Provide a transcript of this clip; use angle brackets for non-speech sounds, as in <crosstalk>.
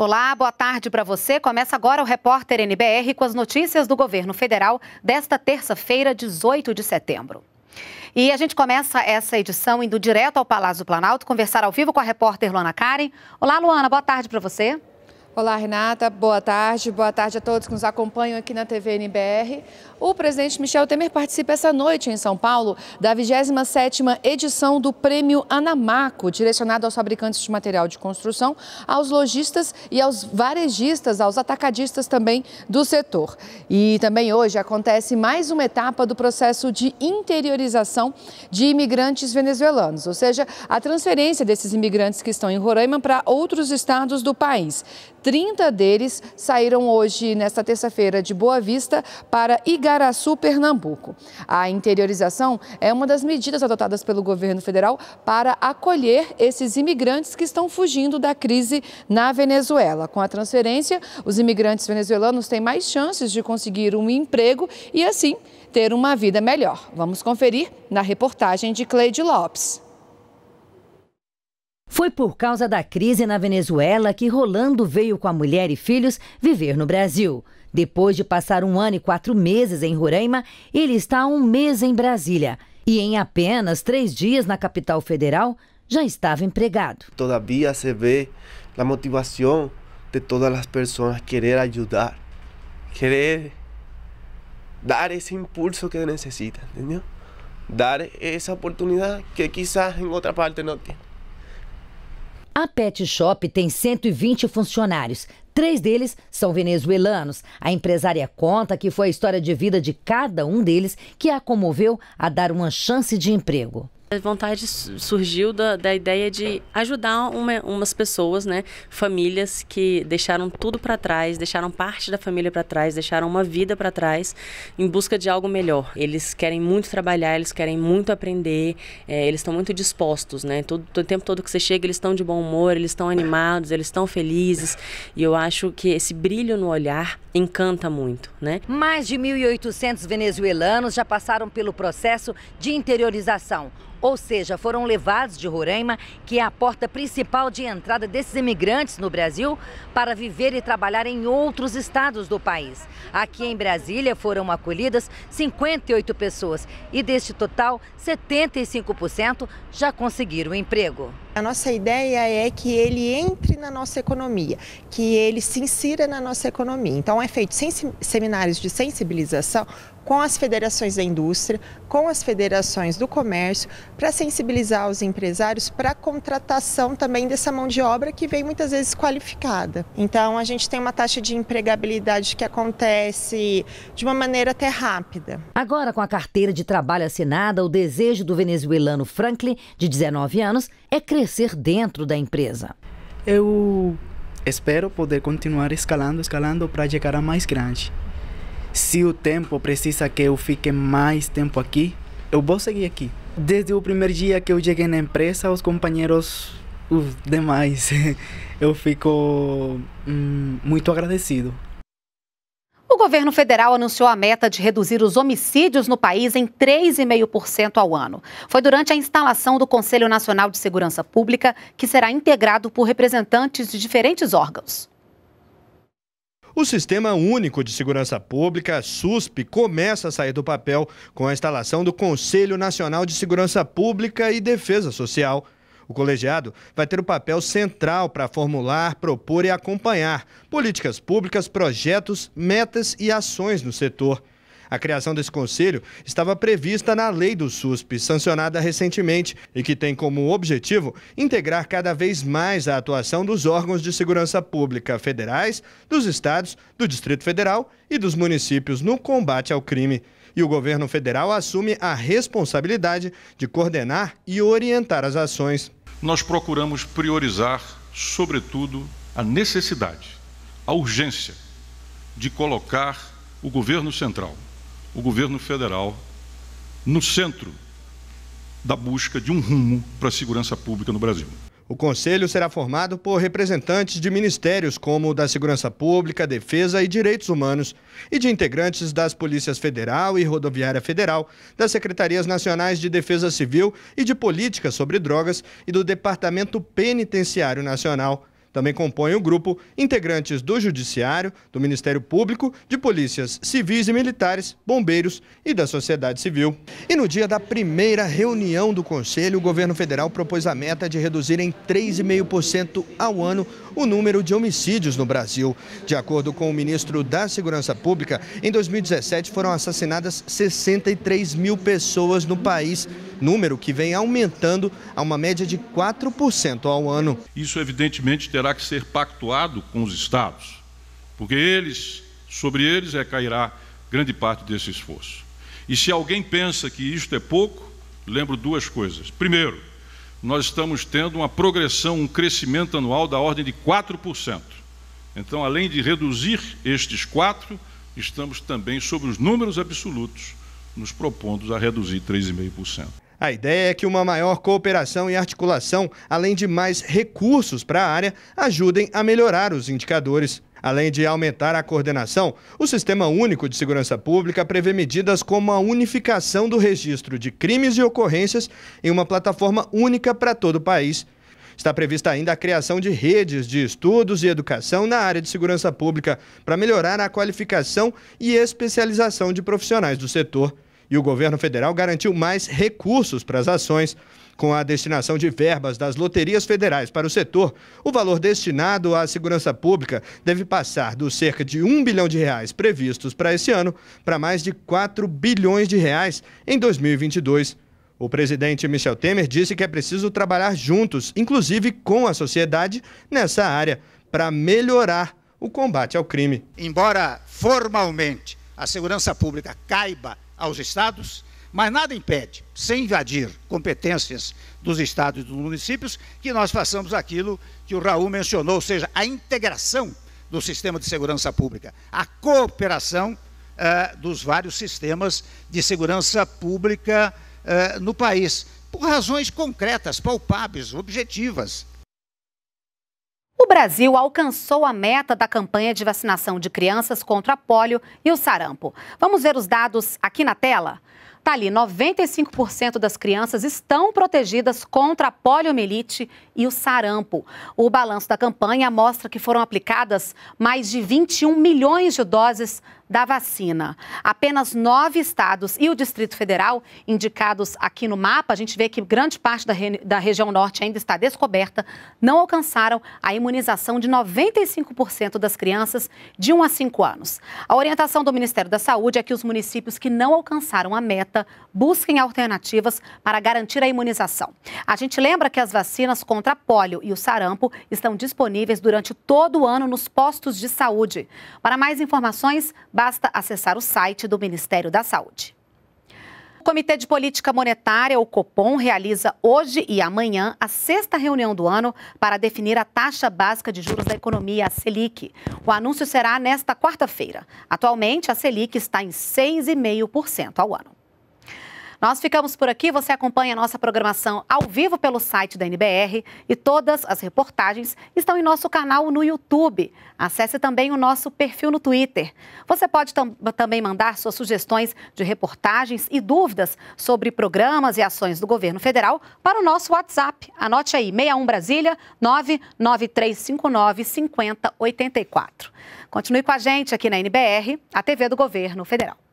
Olá, boa tarde para você. Começa agora o repórter NBR com as notícias do governo federal desta terça-feira, 18 de setembro. E a gente começa essa edição indo direto ao Palácio do Planalto, conversar ao vivo com a repórter Luana Karen. Olá, Luana, boa tarde para você. Olá, Renata. Boa tarde. Boa tarde a todos que nos acompanham aqui na TV NBR. O presidente Michel Temer participa essa noite em São Paulo da 27ª edição do Prêmio Anamaco, direcionado aos fabricantes de material de construção, aos lojistas e aos varejistas, aos atacadistas também do setor. E também hoje acontece mais uma etapa do processo de interiorização de imigrantes venezuelanos, ou seja, a transferência desses imigrantes que estão em Roraima para outros estados do país. 30 deles saíram hoje, nesta terça-feira, de Boa Vista para Igaraçu, Pernambuco. A interiorização é uma das medidas adotadas pelo governo federal para acolher esses imigrantes que estão fugindo da crise na Venezuela. Com a transferência, os imigrantes venezuelanos têm mais chances de conseguir um emprego e, assim, ter uma vida melhor. Vamos conferir na reportagem de Cleide Lopes. Foi por causa da crise na Venezuela que Rolando veio com a mulher e filhos viver no Brasil. Depois de passar um ano e quatro meses em Roraima, ele está há um mês em Brasília. E em apenas três dias na capital federal, já estava empregado. Todavia se vê a motivação de todas as pessoas querer ajudar, querer dar esse impulso que necessita, entendeu? Dar essa oportunidade que quizás em outra parte não tem. A Pet Shop tem 120 funcionários. Três deles são venezuelanos. A empresária conta que foi a história de vida de cada um deles que a comoveu a dar uma chance de emprego. A vontade surgiu da, da ideia de ajudar uma, umas pessoas, né, famílias que deixaram tudo para trás, deixaram parte da família para trás, deixaram uma vida para trás em busca de algo melhor. Eles querem muito trabalhar, eles querem muito aprender, é, eles estão muito dispostos, né? Todo, o tempo todo que você chega, eles estão de bom humor, eles estão animados, eles estão felizes. E eu acho que esse brilho no olhar encanta muito, né? Mais de 1.800 venezuelanos já passaram pelo processo de interiorização. Ou seja, foram levados de Roraima, que é a porta principal de entrada desses imigrantes no Brasil, para viver e trabalhar em outros estados do país. Aqui em Brasília foram acolhidas 58 pessoas e deste total, 75% já conseguiram emprego. A nossa ideia é que ele entre na nossa economia, que ele se insira na nossa economia. Então, é feito seminários de sensibilização com as federações da indústria, com as federações do comércio, para sensibilizar os empresários para a contratação também dessa mão de obra que vem muitas vezes qualificada. Então, a gente tem uma taxa de empregabilidade que acontece de uma maneira até rápida. Agora, com a carteira de trabalho assinada, o desejo do venezuelano Franklin, de 19 anos, é crescer dentro da empresa. Eu espero poder continuar escalando, escalando para chegar a mais grande. Se o tempo precisa que eu fique mais tempo aqui, eu vou seguir aqui. Desde o primeiro dia que eu cheguei na empresa, os companheiros, os demais, <laughs> eu fico hum, muito agradecido governo federal anunciou a meta de reduzir os homicídios no país em 3,5% ao ano. Foi durante a instalação do Conselho Nacional de Segurança Pública, que será integrado por representantes de diferentes órgãos. O Sistema Único de Segurança Pública, SUSP, começa a sair do papel com a instalação do Conselho Nacional de Segurança Pública e Defesa Social. O colegiado vai ter o um papel central para formular, propor e acompanhar políticas públicas, projetos, metas e ações no setor. A criação desse conselho estava prevista na lei do SUSP, sancionada recentemente, e que tem como objetivo integrar cada vez mais a atuação dos órgãos de segurança pública federais, dos estados, do Distrito Federal e dos municípios no combate ao crime. E o governo federal assume a responsabilidade de coordenar e orientar as ações nós procuramos priorizar, sobretudo, a necessidade, a urgência de colocar o governo central, o governo federal, no centro da busca de um rumo para a segurança pública no Brasil. O conselho será formado por representantes de ministérios como o da Segurança Pública, Defesa e Direitos Humanos e de integrantes das Polícias Federal e Rodoviária Federal, das Secretarias Nacionais de Defesa Civil e de Política sobre Drogas e do Departamento Penitenciário Nacional também compõe o grupo integrantes do Judiciário, do Ministério Público, de polícias civis e militares, bombeiros e da sociedade civil. E no dia da primeira reunião do Conselho, o governo federal propôs a meta de reduzir em 3,5% ao ano o número de homicídios no Brasil. De acordo com o ministro da Segurança Pública, em 2017 foram assassinadas 63 mil pessoas no país, número que vem aumentando a uma média de 4% ao ano. Isso, evidentemente, terá que ser pactuado com os estados, porque eles, sobre eles, recairá é grande parte desse esforço. E se alguém pensa que isto é pouco, lembro duas coisas. Primeiro, nós estamos tendo uma progressão, um crescimento anual da ordem de 4%. Então, além de reduzir estes 4%, estamos também, sobre os números absolutos, nos propondo a reduzir 3,5%. A ideia é que uma maior cooperação e articulação, além de mais recursos para a área, ajudem a melhorar os indicadores. Além de aumentar a coordenação, o Sistema Único de Segurança Pública prevê medidas como a unificação do registro de crimes e ocorrências em uma plataforma única para todo o país. Está prevista ainda a criação de redes de estudos e educação na área de segurança pública para melhorar a qualificação e especialização de profissionais do setor e o governo federal garantiu mais recursos para as ações. Com a destinação de verbas das loterias federais para o setor, o valor destinado à segurança pública deve passar dos cerca de 1 bilhão de reais previstos para esse ano para mais de 4 bilhões de reais em 2022. O presidente Michel Temer disse que é preciso trabalhar juntos, inclusive com a sociedade, nessa área, para melhorar o combate ao crime. Embora formalmente a segurança pública caiba aos estados, mas nada impede, sem invadir competências dos estados e dos municípios, que nós façamos aquilo que o Raul mencionou, ou seja, a integração do sistema de segurança pública, a cooperação uh, dos vários sistemas de segurança pública uh, no país, por razões concretas, palpáveis, objetivas. O Brasil alcançou a meta da campanha de vacinação de crianças contra a polio e o sarampo. Vamos ver os dados aqui na tela? Tá ali, 95% das crianças estão protegidas contra a poliomielite e o sarampo. O balanço da campanha mostra que foram aplicadas mais de 21 milhões de doses da vacina. Apenas nove estados e o Distrito Federal, indicados aqui no mapa, a gente vê que grande parte da, re... da região norte ainda está descoberta, não alcançaram a imunização de 95% das crianças de 1 a 5 anos. A orientação do Ministério da Saúde é que os municípios que não alcançaram a meta busquem alternativas para garantir a imunização. A gente lembra que as vacinas contra pólio polio e o sarampo estão disponíveis durante todo o ano nos postos de saúde. Para mais informações, basta acessar o site do Ministério da Saúde. O Comitê de Política Monetária, o Copom, realiza hoje e amanhã a sexta reunião do ano para definir a taxa básica de juros da economia, a Selic. O anúncio será nesta quarta-feira. Atualmente, a Selic está em 6,5% ao ano. Nós ficamos por aqui. Você acompanha nossa programação ao vivo pelo site da NBR e todas as reportagens estão em nosso canal no YouTube. Acesse também o nosso perfil no Twitter. Você pode tam também mandar suas sugestões de reportagens e dúvidas sobre programas e ações do governo federal para o nosso WhatsApp. Anote aí: 61 Brasília 99359 5084. Continue com a gente aqui na NBR, a TV do Governo Federal.